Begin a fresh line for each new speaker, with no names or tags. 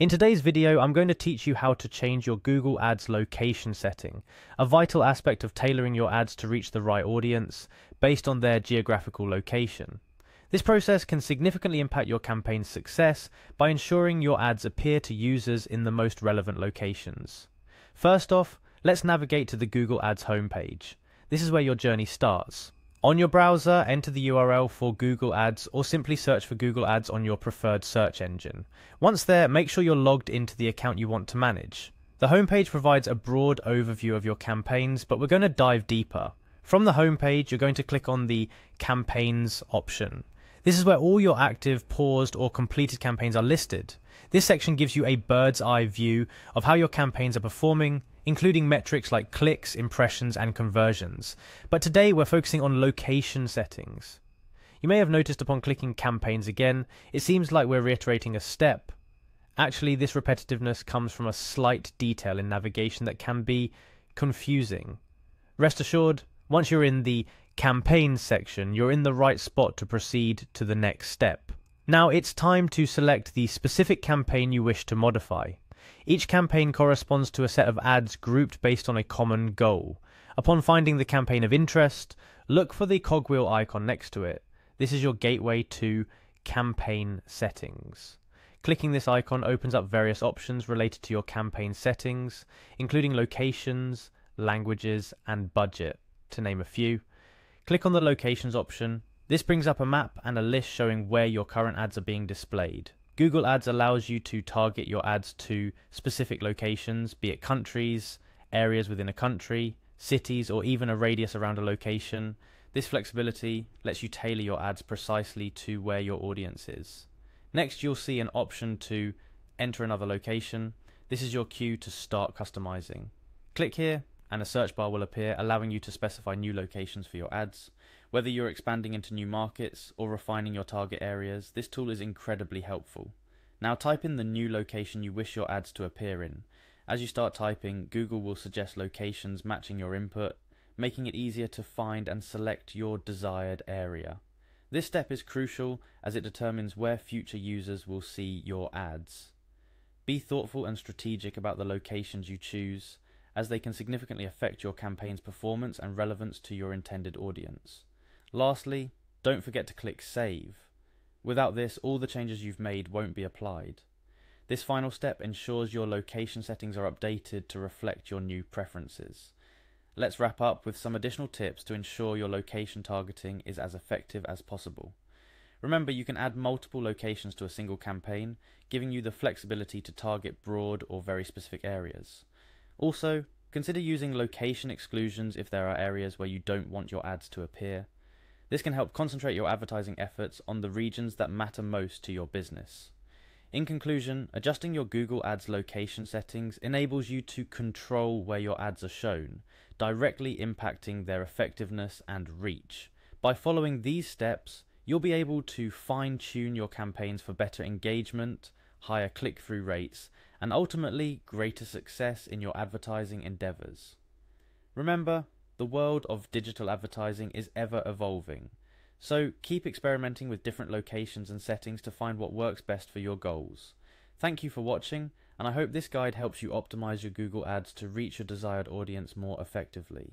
In today's video, I'm going to teach you how to change your Google Ads location setting, a vital aspect of tailoring your ads to reach the right audience based on their geographical location. This process can significantly impact your campaign's success by ensuring your ads appear to users in the most relevant locations. First off, let's navigate to the Google Ads homepage. This is where your journey starts. On your browser, enter the URL for Google Ads or simply search for Google Ads on your preferred search engine. Once there, make sure you're logged into the account you want to manage. The homepage provides a broad overview of your campaigns, but we're going to dive deeper. From the homepage, you're going to click on the Campaigns option. This is where all your active, paused, or completed campaigns are listed. This section gives you a bird's eye view of how your campaigns are performing including metrics like clicks, impressions, and conversions. But today we're focusing on location settings. You may have noticed upon clicking campaigns again, it seems like we're reiterating a step. Actually, this repetitiveness comes from a slight detail in navigation that can be confusing. Rest assured, once you're in the campaign section, you're in the right spot to proceed to the next step. Now it's time to select the specific campaign you wish to modify. Each campaign corresponds to a set of ads grouped based on a common goal. Upon finding the campaign of interest, look for the cogwheel icon next to it. This is your gateway to campaign settings. Clicking this icon opens up various options related to your campaign settings, including locations, languages, and budget, to name a few. Click on the locations option. This brings up a map and a list showing where your current ads are being displayed. Google Ads allows you to target your ads to specific locations, be it countries, areas within a country, cities, or even a radius around a location. This flexibility lets you tailor your ads precisely to where your audience is. Next, you'll see an option to enter another location. This is your cue to start customizing. Click here, and a search bar will appear, allowing you to specify new locations for your ads. Whether you're expanding into new markets or refining your target areas, this tool is incredibly helpful. Now type in the new location you wish your ads to appear in. As you start typing, Google will suggest locations matching your input, making it easier to find and select your desired area. This step is crucial as it determines where future users will see your ads. Be thoughtful and strategic about the locations you choose, as they can significantly affect your campaign's performance and relevance to your intended audience. Lastly, don't forget to click Save. Without this, all the changes you've made won't be applied. This final step ensures your location settings are updated to reflect your new preferences. Let's wrap up with some additional tips to ensure your location targeting is as effective as possible. Remember, you can add multiple locations to a single campaign, giving you the flexibility to target broad or very specific areas. Also, consider using location exclusions if there are areas where you don't want your ads to appear. This can help concentrate your advertising efforts on the regions that matter most to your business. In conclusion, adjusting your Google Ads location settings enables you to control where your ads are shown, directly impacting their effectiveness and reach. By following these steps, you'll be able to fine tune your campaigns for better engagement, higher click through rates, and ultimately greater success in your advertising endeavors. Remember, the world of digital advertising is ever evolving, so keep experimenting with different locations and settings to find what works best for your goals. Thank you for watching, and I hope this guide helps you optimize your Google Ads to reach your desired audience more effectively.